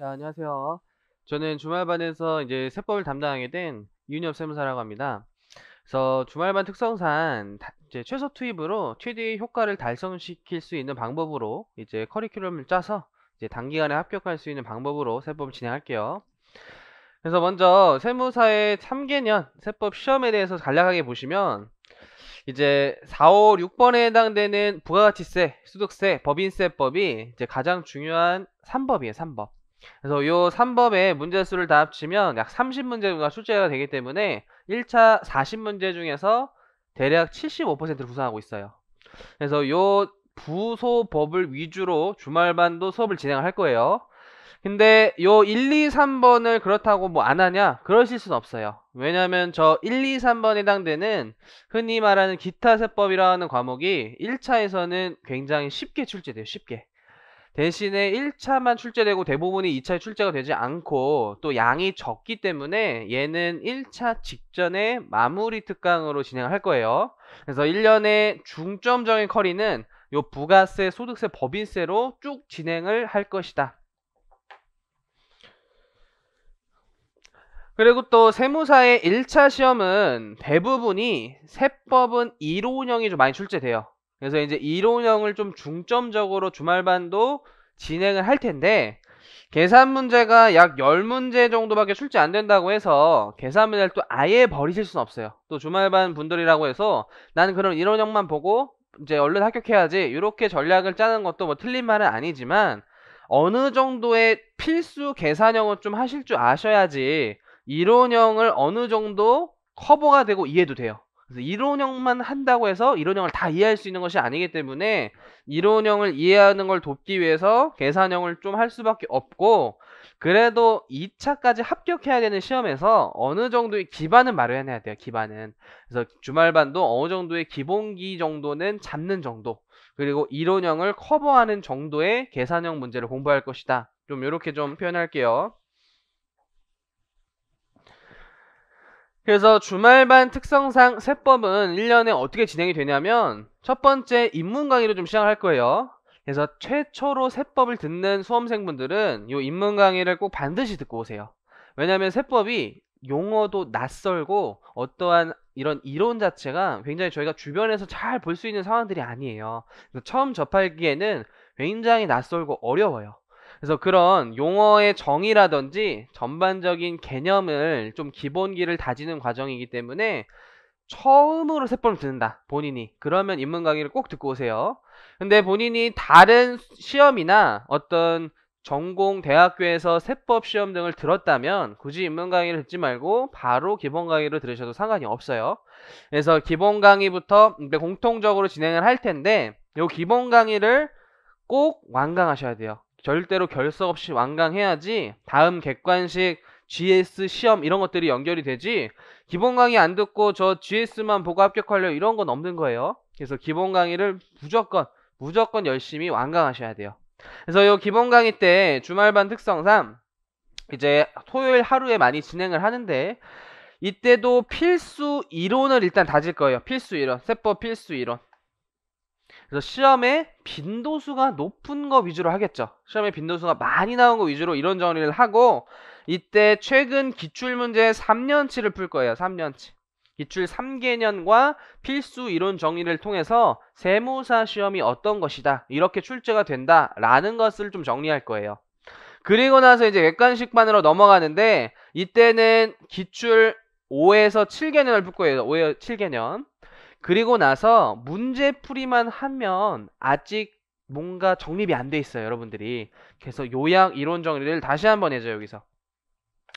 자, 안녕하세요. 저는 주말반에서 이제 세법을 담당하게 된 이윤엽 세무사라고 합니다. 그래서 주말반 특성상 이제 최소 투입으로 최대의 효과를 달성시킬 수 있는 방법으로 이제 커리큘럼을 짜서 이제 단기간에 합격할 수 있는 방법으로 세법을 진행할게요. 그래서 먼저 세무사의 3개년 세법 시험에 대해서 간략하게 보시면 이제 4, 5, 6번에 해당되는 부가가치세, 소득세, 법인세법이 이제 가장 중요한 3법이에요, 3법. 그래서 요3법의 문제수를 다 합치면 약 30문제가 출제가 되기 때문에 1차 40문제 중에서 대략 75%를 구성하고 있어요. 그래서 요 부소법을 위주로 주말반도 수업을 진행을 할 거예요. 근데 요 1, 2, 3번을 그렇다고 뭐 안 하냐? 그러실 순 없어요. 왜냐면 저 1, 2, 3번에 해당되는 흔히 말하는 기타세법이라는 과목이 1차에서는 굉장히 쉽게 출제돼요. 쉽게. 대신에 1차만 출제되고 대부분이 2차에 출제가 되지 않고 또 양이 적기 때문에 얘는 1차 직전에 마무리 특강으로 진행할 거예요. 그래서 1년의 중점적인 커리는 요 부가세, 소득세, 법인세로 쭉 진행을 할 것이다. 그리고 또 세무사의 1차 시험은 대부분이 세법은 1호운형이좀 많이 출제돼요. 그래서 이제 이론형을 좀 중점적으로 주말반도 진행을 할 텐데 계산 문제가 약 10문제 정도밖에 출제 안 된다고 해서 계산 문제를 또 아예 버리실 수는 없어요. 또 주말반 분들이라고 해서 나는 그런 이론형만 보고 이제 얼른 합격해야지 이렇게 전략을 짜는 것도 뭐 틀린 말은 아니지만 어느 정도의 필수 계산형을 좀 하실 줄 아셔야지 이론형을 어느 정도 커버가 되고 이해도 돼요. 그래서 이론형만 한다고 해서 이론형을 다 이해할 수 있는 것이 아니기 때문에 이론형을 이해하는 걸 돕기 위해서 계산형을 좀 할 수밖에 없고 그래도 2차까지 합격해야 되는 시험에서 어느 정도의 기반은 마련해야 돼요. 기반은. 그래서 주말반도 어느 정도의 기본기 정도는 잡는 정도 그리고 이론형을 커버하는 정도의 계산형 문제를 공부할 것이다. 좀 이렇게 좀 표현할게요. 그래서 주말반 특성상 세법은 1년에 어떻게 진행이 되냐면 첫 번째 입문 강의를 좀 시작할 거예요. 그래서 최초로 세법을 듣는 수험생분들은 이 입문 강의를 꼭 반드시 듣고 오세요. 왜냐하면 세법이 용어도 낯설고 어떠한 이런 이론 자체가 굉장히 저희가 주변에서 잘 볼 수 있는 상황들이 아니에요. 처음 접하기에는 굉장히 낯설고 어려워요. 그래서 그런 용어의 정의라든지 전반적인 개념을 좀 기본기를 다지는 과정이기 때문에 처음으로 세법을 듣는다. 본인이. 그러면 입문 강의를 꼭 듣고 오세요. 근데 본인이 다른 시험이나 어떤 전공 대학교에서 세법 시험 등을 들었다면 굳이 입문 강의를 듣지 말고 바로 기본 강의를 들으셔도 상관이 없어요. 그래서 기본 강의부터 공통적으로 진행을 할 텐데 요 기본 강의를 꼭 완강하셔야 돼요. 절대로 결석 없이 완강해야지 다음 객관식 GS 시험 이런 것들이 연결이 되지 기본 강의 안 듣고 저 GS만 보고 합격하려 이런 건 없는 거예요 그래서 기본 강의를 무조건 무조건 열심히 완강하셔야 돼요 그래서 요 기본 강의 때 주말반 특성상 이제 토요일 하루에 많이 진행을 하는데 이때도 필수 이론을 일단 다질 거예요 필수 이론 세법 필수 이론 그래서 시험에 빈도수가 높은 거 위주로 하겠죠. 시험에 빈도수가 많이 나온 거 위주로 이런 정리를 하고 이때 최근 기출문제 3년치를 풀 거예요. 3년치. 기출 3개년과 필수 이론 정리를 통해서 세무사 시험이 어떤 것이다. 이렇게 출제가 된다라는 것을 좀 정리할 거예요. 그리고 나서 이제 객관식반으로 넘어가는데 이때는 기출 5에서 7개년을 풀 거예요. 5에서 7개년. 그리고 나서 문제풀이만 하면 아직 뭔가 정립이 안 돼 있어요, 여러분들이. 그래서 요약 이론 정리를 다시 한번 해줘요, 여기서.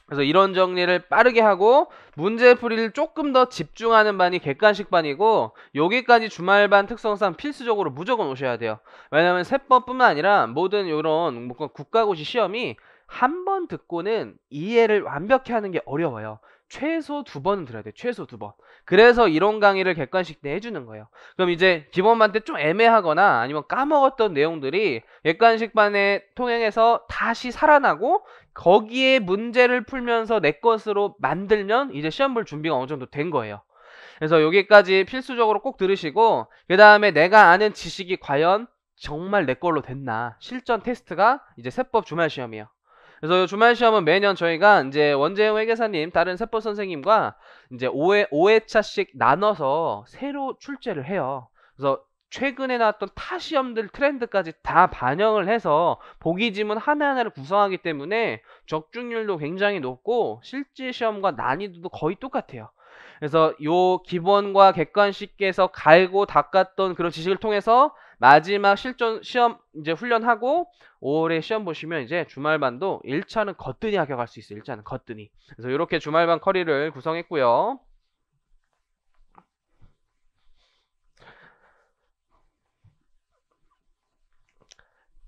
그래서 이런 정리를 빠르게 하고 문제풀이를 조금 더 집중하는 반이 객관식 반이고 여기까지 주말반 특성상 필수적으로 무조건 오셔야 돼요. 왜냐하면 세법뿐만 아니라 모든 이런 국가고시 시험이 한번 듣고는 이해를 완벽히 하는 게 어려워요. 최소 두 번은 들어야 돼. 최소 두 번. 그래서 이론 강의를 객관식 때 해주는 거예요. 그럼 이제 기본반 때 좀 애매하거나 아니면 까먹었던 내용들이 객관식 반에 통행해서 다시 살아나고 거기에 문제를 풀면서 내 것으로 만들면 이제 시험 볼 준비가 어느 정도 된 거예요. 그래서 여기까지 필수적으로 꼭 들으시고 그 다음에 내가 아는 지식이 과연 정말 내 걸로 됐나 실전 테스트가 이제 세법 주말 시험이에요. 그래서 주말 시험은 매년 저희가 이제 원재영 회계사님, 다른 세법 선생님과 이제 5회, 5회차씩 나눠서 새로 출제를 해요. 그래서 최근에 나왔던 타 시험들 트렌드까지 다 반영을 해서 보기 지문 하나하나를 구성하기 때문에 적중률도 굉장히 높고 실제 시험과 난이도도 거의 똑같아요. 그래서 요 기본과 객관식에서 갈고 닦았던 그런 지식을 통해서 마지막 실전 시험 이제 훈련하고 5월에 시험 보시면 이제 주말반도 1차는 거뜬히 합격할 수 있어요. 1차는 거뜬히. 그래서 이렇게 주말반 커리를 구성했고요.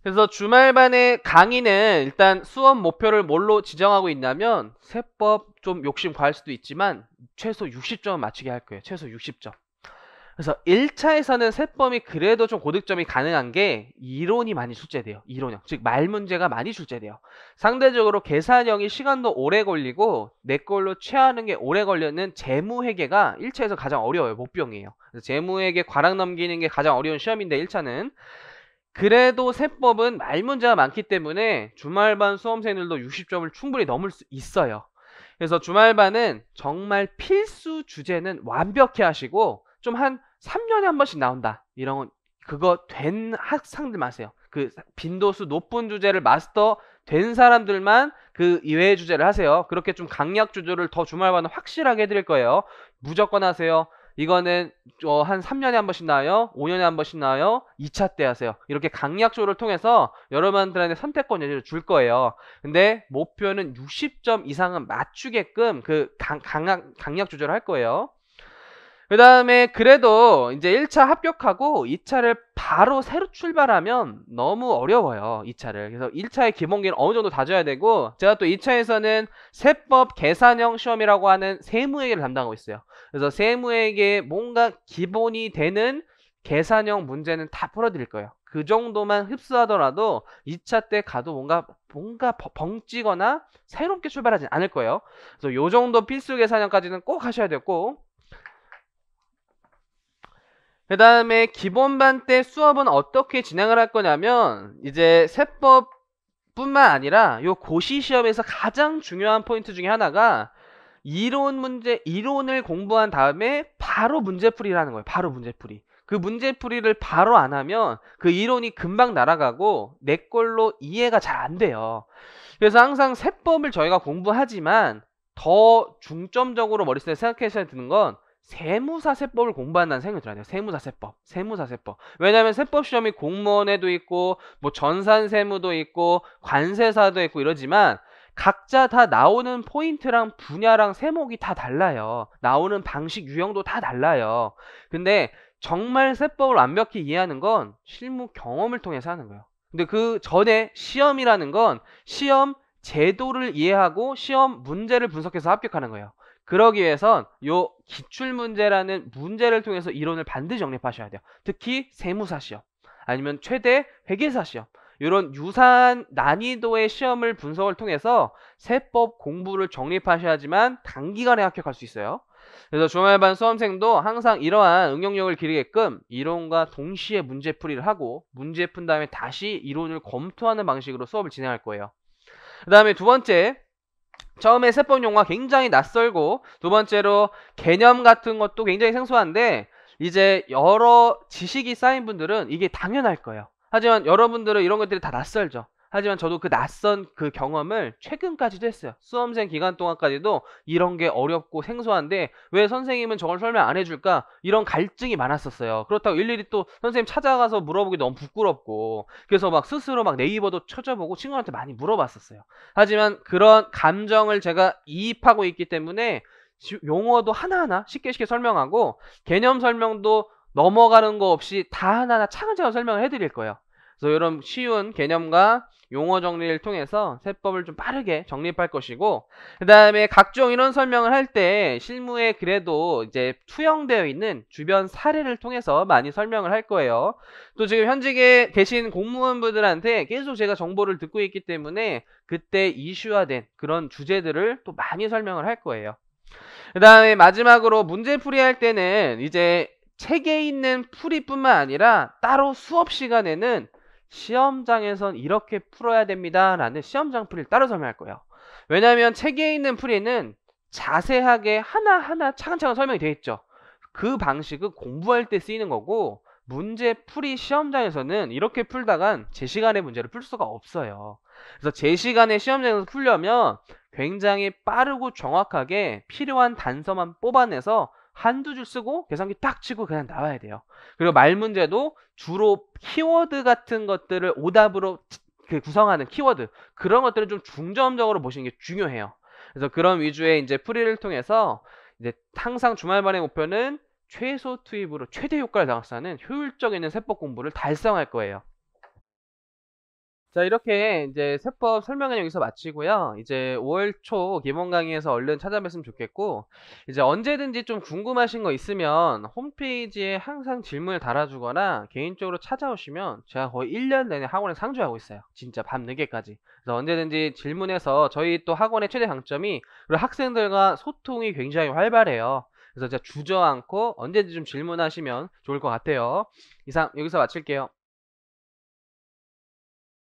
그래서 주말반의 강의는 일단 수업 목표를 뭘로 지정하고 있냐면 세법 좀 욕심 과할 수도 있지만 최소 60점 맞추게 할 거예요. 최소 60점. 그래서 1차에서는 세법이 그래도 좀 고득점이 가능한 게 이론이 많이 출제돼요. 이론형. 즉, 말 문제가 많이 출제돼요. 상대적으로 계산형이 시간도 오래 걸리고, 내 걸로 취하는 게 오래 걸리는 재무회계가 1차에서 가장 어려워요. 목병이에요. 재무회계 과락 넘기는 게 가장 어려운 시험인데, 1차는. 그래도 세법은 말 문제가 많기 때문에 주말반 수험생들도 60점을 충분히 넘을 수 있어요. 그래서 주말반은 정말 필수 주제는 완벽히 하시고, 좀한 3년에 한 번씩 나온다. 이런 그거 된 학상들 마세요. 그 빈도수 높은 주제를 마스터 된 사람들만 그 이외의 주제를 하세요. 그렇게 좀 강약 주제를 더 주말반은 확실하게 해드릴 거예요. 무조건 하세요. 이거는 어, 한 3년에 한 번씩 나와요. 5년에 한 번씩 나와요. 2차 때 하세요. 이렇게 강약조를 통해서 여러분들한테 선택권 여지를 줄 거예요. 근데 목표는 60점 이상은 맞추게끔 그 강, 강약, 강약 조절을 할 거예요. 그 다음에 그래도 이제 1차 합격하고 2차를 바로 새로 출발하면 너무 어려워요. 2차를. 그래서 1차의 기본기는 어느 정도 다져야 되고 제가 또 2차에서는 세법 계산형 시험이라고 하는 세무회계를 담당하고 있어요. 그래서 세무회계 뭔가 기본이 되는 계산형 문제는 다 풀어드릴 거예요. 그 정도만 흡수하더라도 2차 때 가도 뭔가 뭔가 벙찌거나 새롭게 출발하진 않을 거예요. 그래서 요 정도 필수 계산형까지는 꼭 하셔야 되고 그 다음에 기본반 때 수업은 어떻게 진행을 할 거냐면 이제 세법 뿐만 아니라 요 고시 시험에서 가장 중요한 포인트 중에 하나가 이론 문제 이론을 공부한 다음에 바로 문제풀이라는 거예요. 바로 문제풀이. 그 문제풀이를 바로 안 하면 그 이론이 금방 날아가고 내 걸로 이해가 잘 안 돼요. 그래서 항상 세법을 저희가 공부하지만 더 중점적으로 머릿속에 생각해서 드는 건 세무사세법을 공부한다는 생각이 들어요. 세무사세법, 세무사세법. 왜냐하면 세법 시험이 공무원에도 있고 뭐 전산세무도 있고 관세사도 있고 이러지만 각자 다 나오는 포인트랑 분야랑 세목이 다 달라요. 나오는 방식 유형도 다 달라요. 근데 정말 세법을 완벽히 이해하는 건 실무 경험을 통해서 하는 거예요. 근데 그 전에 시험이라는 건 시험 제도를 이해하고 시험 문제를 분석해서 합격하는 거예요. 그러기 위해선 요 기출문제라는 문제를 통해서 이론을 반드시 정립하셔야 돼요. 특히 세무사 시험 아니면 최대 회계사 시험 이런 유사한 난이도의 시험을 분석을 통해서 세법 공부를 정립하셔야지만 단기간에 합격할 수 있어요. 그래서 주말반 수험생도 항상 이러한 응용력을 기르게끔 이론과 동시에 문제풀이를 하고 문제 푼 다음에 다시 이론을 검토하는 방식으로 수업을 진행할 거예요. 그 다음에 두 번째, 처음에 세법 용어 가 굉장히 낯설고 두 번째로 개념 같은 것도 굉장히 생소한데 이제 여러 지식이 쌓인 분들은 이게 당연할 거예요. 하지만 여러분들은 이런 것들이 다 낯설죠. 하지만 저도 그 낯선 그 경험을 최근까지도 했어요. 수험생 기간 동안까지도 이런 게 어렵고 생소한데 왜 선생님은 저걸 설명 안 해줄까? 이런 갈증이 많았었어요. 그렇다고 일일이 또 선생님 찾아가서 물어보기 너무 부끄럽고 그래서 막 스스로 막 네이버도 쳐져보고 친구한테 많이 물어봤었어요. 하지만 그런 감정을 제가 이입하고 있기 때문에 용어도 하나하나 쉽게 쉽게 설명하고 개념 설명도 넘어가는 거 없이 다 하나하나 차근차근 설명을 해드릴 거예요. 그래서 이런 쉬운 개념과 용어 정리를 통해서 세법을 좀 빠르게 정립할 것이고 그 다음에 각종 이런 설명을 할 때 실무에 그래도 이제 투영되어 있는 주변 사례를 통해서 많이 설명을 할 거예요 또 지금 현직에 계신 공무원분들한테 계속 제가 정보를 듣고 있기 때문에 그때 이슈화된 그런 주제들을 또 많이 설명을 할 거예요 그 다음에 마지막으로 문제풀이 할 때는 이제 책에 있는 풀이뿐만 아니라 따로 수업 시간에는 시험장에선 이렇게 풀어야 됩니다. 라는 시험장 풀이를 따로 설명할 거예요. 왜냐하면 책에 있는 풀이는 자세하게 하나하나 차근차근 설명이 되어 있죠. 그 방식은 공부할 때 쓰이는 거고 문제 풀이 시험장에서는 이렇게 풀다간 제 시간의 문제를 풀 수가 없어요. 그래서 제 시간에 시험장에서 풀려면 굉장히 빠르고 정확하게 필요한 단서만 뽑아내서 한두 줄 쓰고 계산기 딱 치고 그냥 나와야 돼요. 그리고 말 문제도 주로 키워드 같은 것들을 오답으로 그 구성하는 키워드 그런 것들을 좀 중점적으로 보시는 게 중요해요. 그래서 그런 위주의 이제 풀이를 통해서 이제 항상 주말반의 목표는 최소 투입으로 최대 효과를 나타내는 효율적 인 세법 공부를 달성할 거예요. 자 이렇게 이제 세법 설명은 여기서 마치고요. 이제 5월 초 기본 강의에서 얼른 찾아뵀으면 좋겠고 이제 언제든지 좀 궁금하신 거 있으면 홈페이지에 항상 질문을 달아주거나 개인적으로 찾아오시면 제가 거의 1년 내내 학원에 상주하고 있어요. 진짜 밤늦게까지. 그래서 언제든지 질문해서 저희 또 학원의 최대 강점이 그리고 학생들과 소통이 굉장히 활발해요. 그래서 제가 주저앉고 언제든지 좀 질문하시면 좋을 것 같아요. 이상 여기서 마칠게요.